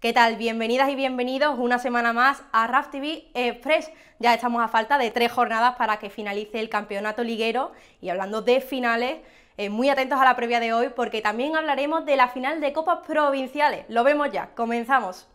¿Qué tal? Bienvenidas y bienvenidos una semana más a Raft TV Express. Eh, ya estamos a falta de tres jornadas para que finalice el campeonato liguero y hablando de finales, eh, muy atentos a la previa de hoy porque también hablaremos de la final de Copas Provinciales. Lo vemos ya, comenzamos.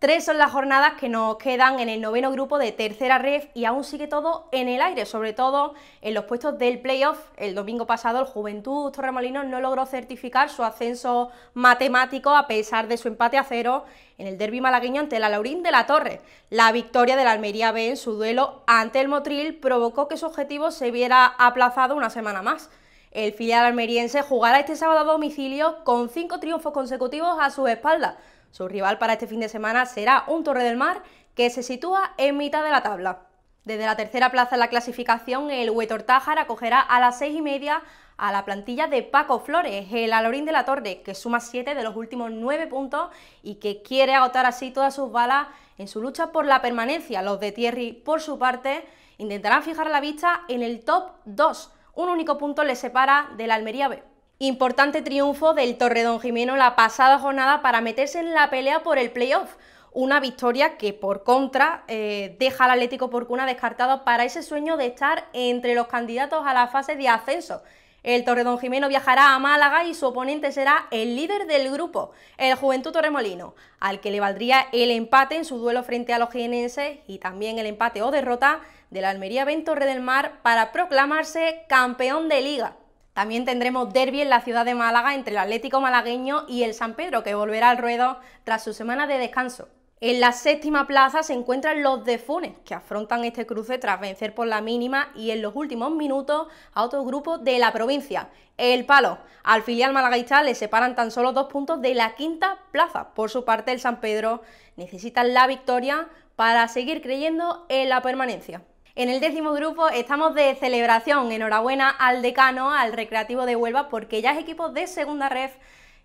Tres son las jornadas que nos quedan en el noveno grupo de tercera red y aún sigue todo en el aire, sobre todo en los puestos del playoff. El domingo pasado el Juventud Torremolinos no logró certificar su ascenso matemático a pesar de su empate a cero en el derby malagueño ante la Laurín de la Torre. La victoria de la Almería B en su duelo ante el Motril provocó que su objetivo se viera aplazado una semana más. El filial almeriense jugará este sábado a domicilio con cinco triunfos consecutivos a su espalda. Su rival para este fin de semana será un Torre del Mar que se sitúa en mitad de la tabla. Desde la tercera plaza en la clasificación, el Huetor Tájar acogerá a las seis y media a la plantilla de Paco Flores, el Alorín de la Torre, que suma siete de los últimos nueve puntos y que quiere agotar así todas sus balas en su lucha por la permanencia. Los de Thierry, por su parte, intentarán fijar la vista en el top 2. Un único punto les separa de la Almería B. Importante triunfo del Torredón Jimeno la pasada jornada para meterse en la pelea por el playoff. Una victoria que por contra eh, deja al Atlético Porcuna descartado para ese sueño de estar entre los candidatos a la fase de ascenso. El Torredón Jimeno viajará a Málaga y su oponente será el líder del grupo, el Juventud Torremolino, al que le valdría el empate en su duelo frente a los jienenses y también el empate o derrota de la Almería Torre del Mar para proclamarse campeón de liga. También tendremos derby en la ciudad de Málaga entre el Atlético malagueño y el San Pedro, que volverá al ruedo tras su semana de descanso. En la séptima plaza se encuentran los de Funes, que afrontan este cruce tras vencer por la mínima y en los últimos minutos a otro grupo de la provincia, El Palo. Al filial malagueño le separan tan solo dos puntos de la quinta plaza. Por su parte, el San Pedro necesita la victoria para seguir creyendo en la permanencia. En el décimo grupo estamos de celebración. Enhorabuena al decano, al Recreativo de Huelva, porque ya es equipo de segunda red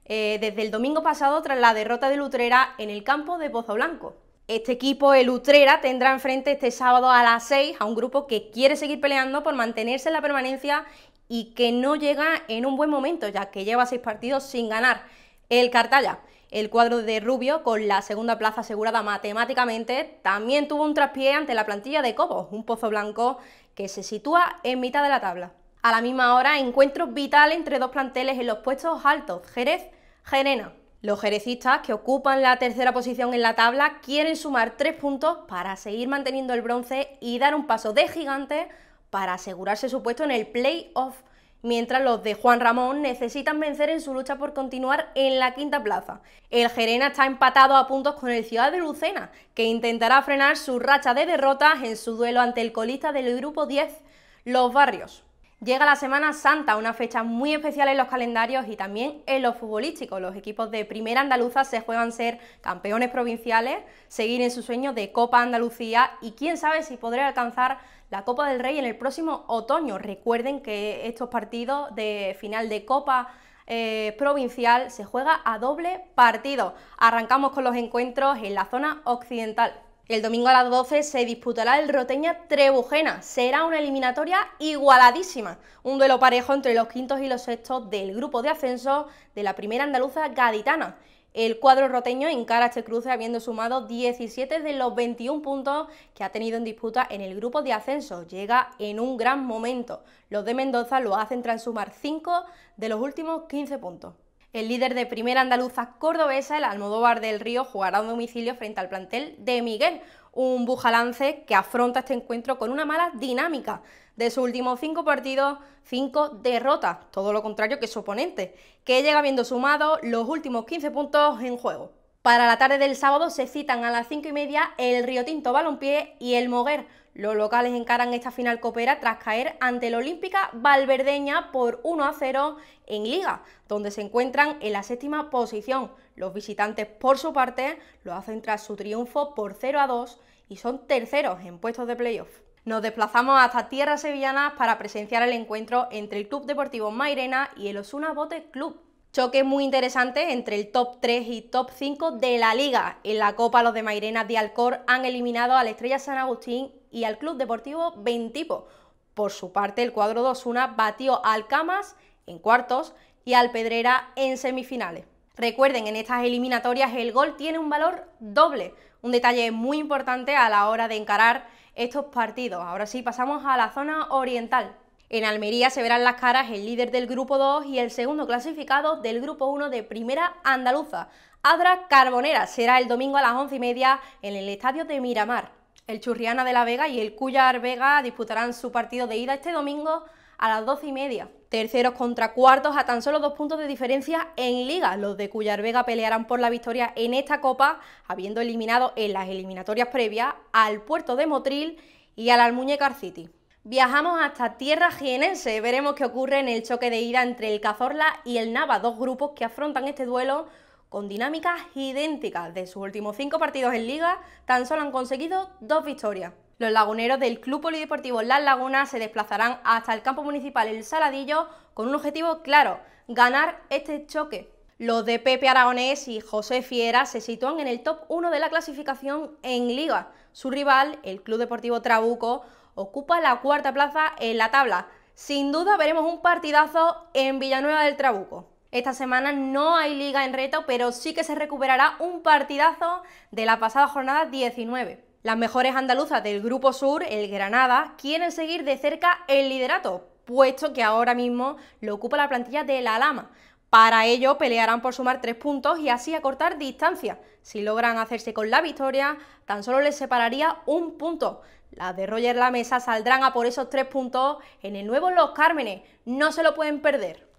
eh, desde el domingo pasado tras la derrota de Lutrera en el campo de Pozo Blanco. Este equipo, el Lutrera tendrá enfrente este sábado a las 6 a un grupo que quiere seguir peleando por mantenerse en la permanencia y que no llega en un buen momento, ya que lleva seis partidos sin ganar el Cartalla el cuadro de Rubio, con la segunda plaza asegurada matemáticamente, también tuvo un traspié ante la plantilla de Cobos, un pozo blanco que se sitúa en mitad de la tabla. A la misma hora, encuentro vital entre dos planteles en los puestos altos, Jerez, Gerena. Los jerecistas, que ocupan la tercera posición en la tabla, quieren sumar tres puntos para seguir manteniendo el bronce y dar un paso de gigante para asegurarse su puesto en el playoff mientras los de Juan Ramón necesitan vencer en su lucha por continuar en la quinta plaza. El Gerena está empatado a puntos con el Ciudad de Lucena, que intentará frenar su racha de derrotas en su duelo ante el colista del grupo 10, Los Barrios. Llega la Semana Santa, una fecha muy especial en los calendarios y también en los futbolísticos. Los equipos de Primera Andaluza se juegan ser campeones provinciales, seguir en su sueño de Copa Andalucía y quién sabe si podré alcanzar la Copa del Rey en el próximo otoño. Recuerden que estos partidos de final de Copa eh, provincial se juega a doble partido. Arrancamos con los encuentros en la zona occidental. El domingo a las 12 se disputará el Roteña Trebujena. Será una eliminatoria igualadísima. Un duelo parejo entre los quintos y los sextos del grupo de ascenso de la primera andaluza gaditana. El cuadro roteño encara este cruce habiendo sumado 17 de los 21 puntos que ha tenido en disputa en el grupo de ascenso. Llega en un gran momento. Los de Mendoza lo hacen tras sumar 5 de los últimos 15 puntos. El líder de Primera Andaluza Cordobesa, el Almodóvar del Río, jugará a domicilio frente al plantel de Miguel, un bujalance que afronta este encuentro con una mala dinámica. De sus últimos cinco partidos, cinco derrotas, todo lo contrario que su oponente, que llega viendo sumado los últimos 15 puntos en juego. Para la tarde del sábado se citan a las cinco y media el Río Tinto Balompié y el Moguer, los locales encaran esta final copera tras caer ante la Olímpica Valverdeña por 1 a 0 en Liga, donde se encuentran en la séptima posición. Los visitantes, por su parte, lo hacen tras su triunfo por 0 a 2 y son terceros en puestos de playoff. Nos desplazamos hasta Tierra Sevillana para presenciar el encuentro entre el Club Deportivo Mairena y el Osuna Bote Club. Choque muy interesante entre el top 3 y top 5 de la liga. En la Copa los de Mairena de Alcor han eliminado a la Estrella San Agustín y al Club Deportivo Ventipo. Por su parte, el cuadro 2-1 batió al Camas en cuartos y al Pedrera en semifinales. Recuerden, en estas eliminatorias el gol tiene un valor doble, un detalle muy importante a la hora de encarar estos partidos. Ahora sí, pasamos a la zona oriental. En Almería se verán las caras el líder del grupo 2 y el segundo clasificado del grupo 1 de Primera Andaluza. Adra Carbonera será el domingo a las 11 y media en el estadio de Miramar. El Churriana de la Vega y el Cuyar Vega disputarán su partido de ida este domingo a las doce y media. Terceros contra cuartos a tan solo dos puntos de diferencia en liga. Los de Cuyar Vega pelearán por la victoria en esta copa, habiendo eliminado en las eliminatorias previas al Puerto de Motril y al Almuñécar City. Viajamos hasta tierra jienense, veremos qué ocurre en el choque de ida entre el Cazorla y el Nava, dos grupos que afrontan este duelo con dinámicas idénticas de sus últimos cinco partidos en liga, tan solo han conseguido dos victorias. Los laguneros del Club Polideportivo Las Lagunas se desplazarán hasta el campo municipal El Saladillo con un objetivo claro, ganar este choque. Los de Pepe Aragonés y José Fiera se sitúan en el top 1 de la clasificación en liga. Su rival, el Club Deportivo Trabuco, ocupa la cuarta plaza en la tabla. Sin duda veremos un partidazo en Villanueva del Trabuco. Esta semana no hay liga en reto, pero sí que se recuperará un partidazo de la pasada jornada 19. Las mejores andaluzas del Grupo Sur, el Granada, quieren seguir de cerca el liderato, puesto que ahora mismo lo ocupa la plantilla de la Lama. Para ello pelearán por sumar tres puntos y así acortar distancia. Si logran hacerse con la victoria, tan solo les separaría un punto. Las de Roger La Mesa saldrán a por esos tres puntos en el nuevo Los Cármenes. No se lo pueden perder.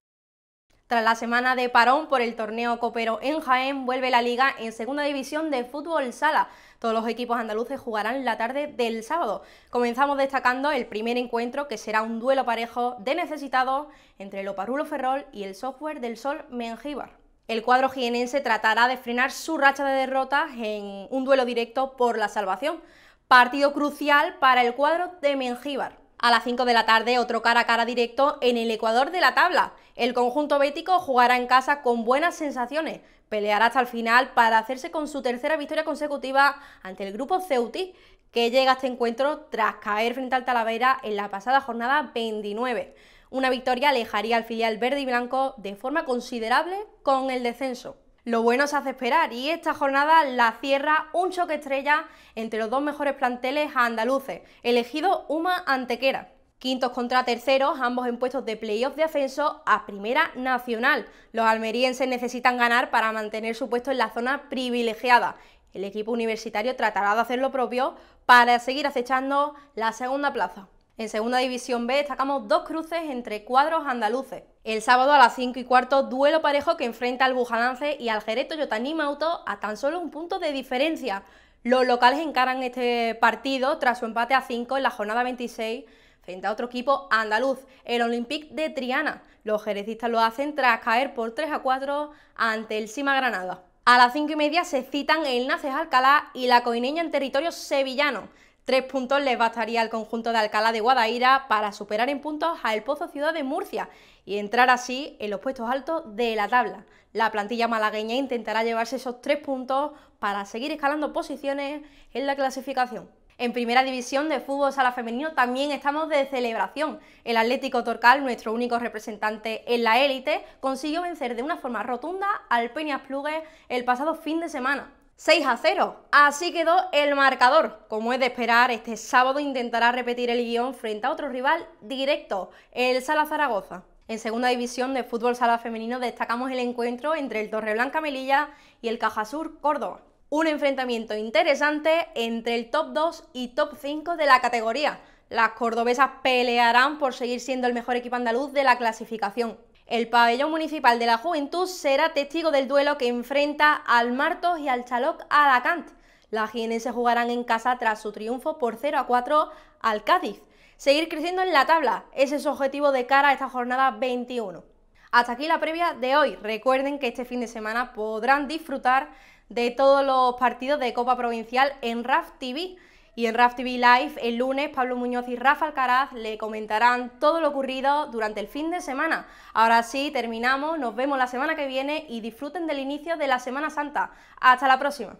Tras la semana de parón por el torneo copero en Jaén, vuelve la liga en segunda división de fútbol sala. Todos los equipos andaluces jugarán la tarde del sábado. Comenzamos destacando el primer encuentro que será un duelo parejo de necesitados entre el Oparulo Ferrol y el software del Sol Mengíbar. El cuadro jienense tratará de frenar su racha de derrotas en un duelo directo por la salvación, partido crucial para el cuadro de Mengíbar a las 5 de la tarde otro cara a cara directo en el Ecuador de la tabla. El conjunto bético jugará en casa con buenas sensaciones, peleará hasta el final para hacerse con su tercera victoria consecutiva ante el grupo Ceuti, que llega a este encuentro tras caer frente al Talavera en la pasada jornada 29. Una victoria alejaría al filial verde y blanco de forma considerable con el descenso. Lo bueno se hace esperar y esta jornada la cierra un choque estrella entre los dos mejores planteles andaluces, elegido una Antequera. Quintos contra terceros, ambos en puestos de playoff de ascenso a Primera Nacional. Los almerienses necesitan ganar para mantener su puesto en la zona privilegiada. El equipo universitario tratará de hacer lo propio para seguir acechando la segunda plaza. En segunda división B destacamos dos cruces entre cuadros andaluces. El sábado a las 5 y cuarto, duelo parejo que enfrenta al Bujalance y al Jereto Mauto a tan solo un punto de diferencia. Los locales encaran este partido tras su empate a 5 en la jornada 26 frente a otro equipo andaluz, el Olympique de Triana. Los jerezistas lo hacen tras caer por 3 a 4 ante el Sima Granada. A las 5 y media se citan el Naces Alcalá y la Coineña en territorio sevillano. Tres puntos les bastaría al conjunto de Alcalá de Guadaira para superar en puntos al Pozo Ciudad de Murcia y entrar así en los puestos altos de la tabla. La plantilla malagueña intentará llevarse esos tres puntos para seguir escalando posiciones en la clasificación. En primera división de fútbol sala femenino también estamos de celebración. El Atlético Torcal, nuestro único representante en la élite, consiguió vencer de una forma rotunda al Peñas Plugues el pasado fin de semana. 6 a 0. Así quedó el marcador. Como es de esperar, este sábado intentará repetir el guión frente a otro rival directo, el Sala Zaragoza. En segunda división de fútbol sala femenino destacamos el encuentro entre el Torreblanca Melilla y el Caja Sur Córdoba. Un enfrentamiento interesante entre el top 2 y top 5 de la categoría. Las cordobesas pelearán por seguir siendo el mejor equipo andaluz de la clasificación. El pabellón municipal de la juventud será testigo del duelo que enfrenta al Martos y al Chaloc Alacant. Las Gienes jugarán en casa tras su triunfo por 0 a 4 al Cádiz. Seguir creciendo en la tabla, ese es su objetivo de cara a esta jornada 21. Hasta aquí la previa de hoy. Recuerden que este fin de semana podrán disfrutar de todos los partidos de Copa Provincial en RAF TV. Y en RAF TV Live, el lunes, Pablo Muñoz y Rafa Alcaraz le comentarán todo lo ocurrido durante el fin de semana. Ahora sí, terminamos, nos vemos la semana que viene y disfruten del inicio de la Semana Santa. Hasta la próxima.